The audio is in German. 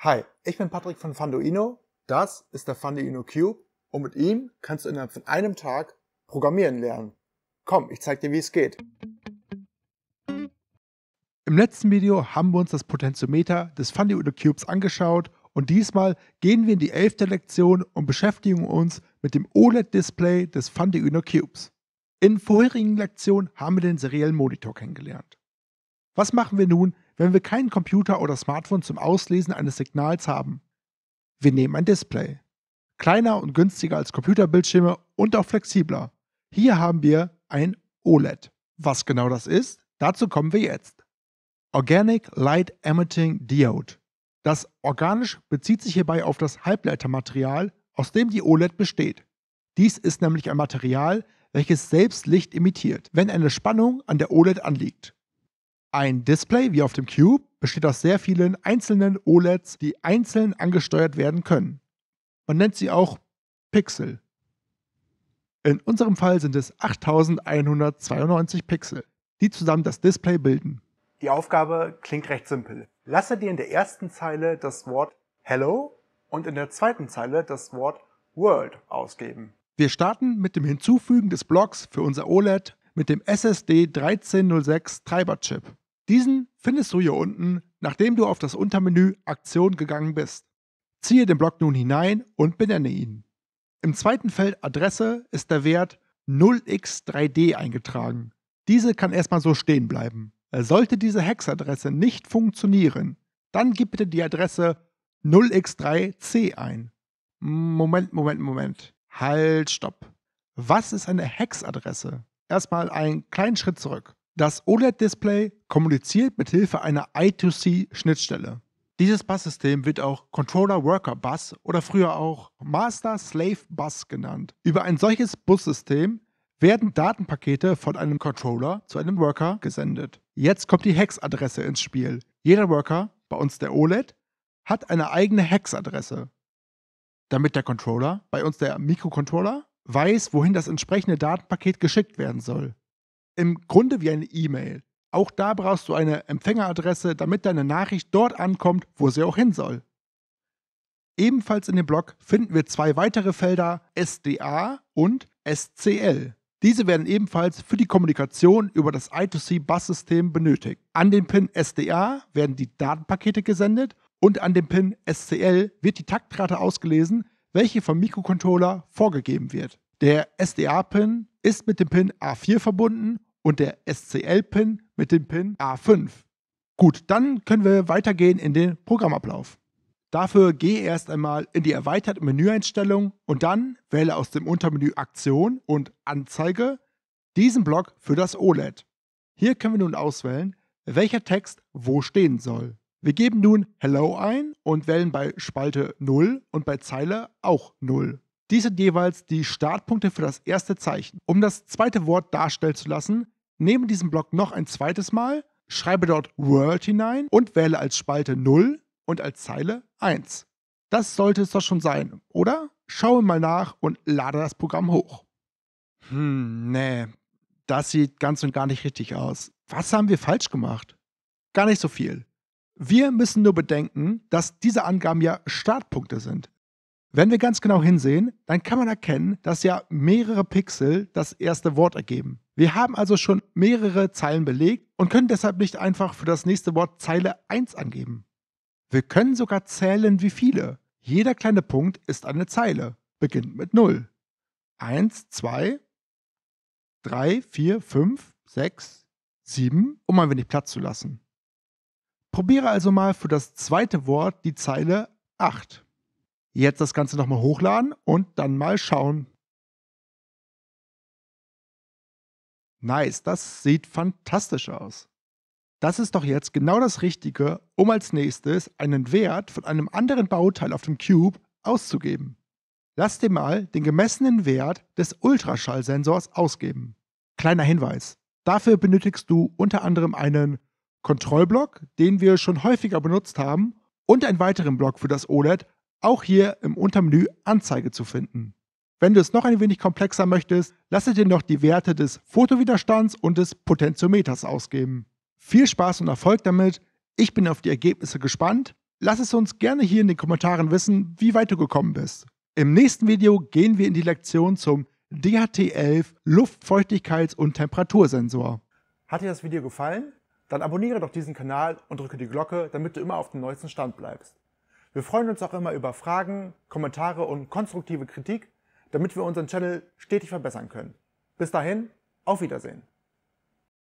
Hi, ich bin Patrick von Fanduino. Das ist der Fanduino Cube und mit ihm kannst du innerhalb von einem Tag programmieren lernen. Komm, ich zeig dir, wie es geht. Im letzten Video haben wir uns das Potentiometer des Fanduino Cubes angeschaut und diesmal gehen wir in die elfte Lektion und beschäftigen uns mit dem OLED-Display des Fanduino Cubes. In vorherigen Lektionen haben wir den seriellen Monitor kennengelernt. Was machen wir nun, wenn wir keinen Computer oder Smartphone zum Auslesen eines Signals haben. Wir nehmen ein Display. Kleiner und günstiger als Computerbildschirme und auch flexibler. Hier haben wir ein OLED. Was genau das ist, dazu kommen wir jetzt. Organic Light Emitting Diode. Das organisch bezieht sich hierbei auf das Halbleitermaterial, aus dem die OLED besteht. Dies ist nämlich ein Material, welches selbst Licht emittiert, wenn eine Spannung an der OLED anliegt. Ein Display wie auf dem Cube besteht aus sehr vielen einzelnen OLEDs, die einzeln angesteuert werden können. Man nennt sie auch Pixel. In unserem Fall sind es 8192 Pixel, die zusammen das Display bilden. Die Aufgabe klingt recht simpel. Lasse dir in der ersten Zeile das Wort Hello und in der zweiten Zeile das Wort World ausgeben. Wir starten mit dem Hinzufügen des Blocks für unser OLED mit dem SSD 1306 Treiberchip. Diesen findest du hier unten, nachdem du auf das Untermenü Aktion gegangen bist. Ziehe den Block nun hinein und benenne ihn. Im zweiten Feld Adresse ist der Wert 0x3d eingetragen. Diese kann erstmal so stehen bleiben. Sollte diese Hexadresse nicht funktionieren, dann gib bitte die Adresse 0x3c ein. Moment, Moment, Moment. Halt, stopp. Was ist eine Hexadresse? erstmal einen kleinen Schritt zurück. Das OLED-Display kommuniziert mit Hilfe einer I2C-Schnittstelle. Dieses Bus-System wird auch Controller Worker Bus oder früher auch Master Slave Bus genannt. Über ein solches Bus-System werden Datenpakete von einem Controller zu einem Worker gesendet. Jetzt kommt die Hex-Adresse ins Spiel. Jeder Worker, bei uns der OLED, hat eine eigene Hex-Adresse. Damit der Controller, bei uns der Mikrocontroller, weiß, wohin das entsprechende Datenpaket geschickt werden soll. Im Grunde wie eine E-Mail. Auch da brauchst du eine Empfängeradresse, damit deine Nachricht dort ankommt, wo sie auch hin soll. Ebenfalls in dem Blog finden wir zwei weitere Felder SDA und SCL. Diese werden ebenfalls für die Kommunikation über das I2C-Bus-System benötigt. An den Pin SDA werden die Datenpakete gesendet und an den Pin SCL wird die Taktrate ausgelesen, welche vom Mikrocontroller vorgegeben wird. Der SDA-Pin ist mit dem Pin A4 verbunden und der SCL-Pin mit dem Pin A5. Gut, dann können wir weitergehen in den Programmablauf. Dafür gehe erst einmal in die erweiterte Menüeinstellung und dann wähle aus dem Untermenü Aktion und Anzeige diesen Block für das OLED. Hier können wir nun auswählen, welcher Text wo stehen soll. Wir geben nun Hello ein und wählen bei Spalte 0 und bei Zeile auch 0. Dies sind jeweils die Startpunkte für das erste Zeichen. Um das zweite Wort darstellen zu lassen, nehme diesen Block noch ein zweites Mal, schreibe dort World hinein und wähle als Spalte 0 und als Zeile 1. Das sollte es doch schon sein, oder? Schaue mal nach und lade das Programm hoch. Hm, nee, das sieht ganz und gar nicht richtig aus. Was haben wir falsch gemacht? Gar nicht so viel. Wir müssen nur bedenken, dass diese Angaben ja Startpunkte sind. Wenn wir ganz genau hinsehen, dann kann man erkennen, dass ja mehrere Pixel das erste Wort ergeben. Wir haben also schon mehrere Zeilen belegt und können deshalb nicht einfach für das nächste Wort Zeile 1 angeben. Wir können sogar zählen, wie viele. Jeder kleine Punkt ist eine Zeile, beginnt mit 0. 1, 2, 3, 4, 5, 6, 7, um ein wenig Platz zu lassen. Probiere also mal für das zweite Wort die Zeile 8. Jetzt das Ganze nochmal hochladen und dann mal schauen. Nice, das sieht fantastisch aus. Das ist doch jetzt genau das Richtige, um als nächstes einen Wert von einem anderen Bauteil auf dem Cube auszugeben. Lass dir mal den gemessenen Wert des Ultraschallsensors ausgeben. Kleiner Hinweis. Dafür benötigst du unter anderem einen Kontrollblock, den wir schon häufiger benutzt haben, und einen weiteren Block für das OLED, auch hier im Untermenü Anzeige zu finden. Wenn du es noch ein wenig komplexer möchtest, lasse dir noch die Werte des Fotowiderstands und des Potentiometers ausgeben. Viel Spaß und Erfolg damit. Ich bin auf die Ergebnisse gespannt. Lass es uns gerne hier in den Kommentaren wissen, wie weit du gekommen bist. Im nächsten Video gehen wir in die Lektion zum DHT11 Luftfeuchtigkeits- und Temperatursensor. Hat dir das Video gefallen? Dann abonniere doch diesen Kanal und drücke die Glocke, damit du immer auf dem neuesten Stand bleibst. Wir freuen uns auch immer über Fragen, Kommentare und konstruktive Kritik, damit wir unseren Channel stetig verbessern können. Bis dahin, auf Wiedersehen.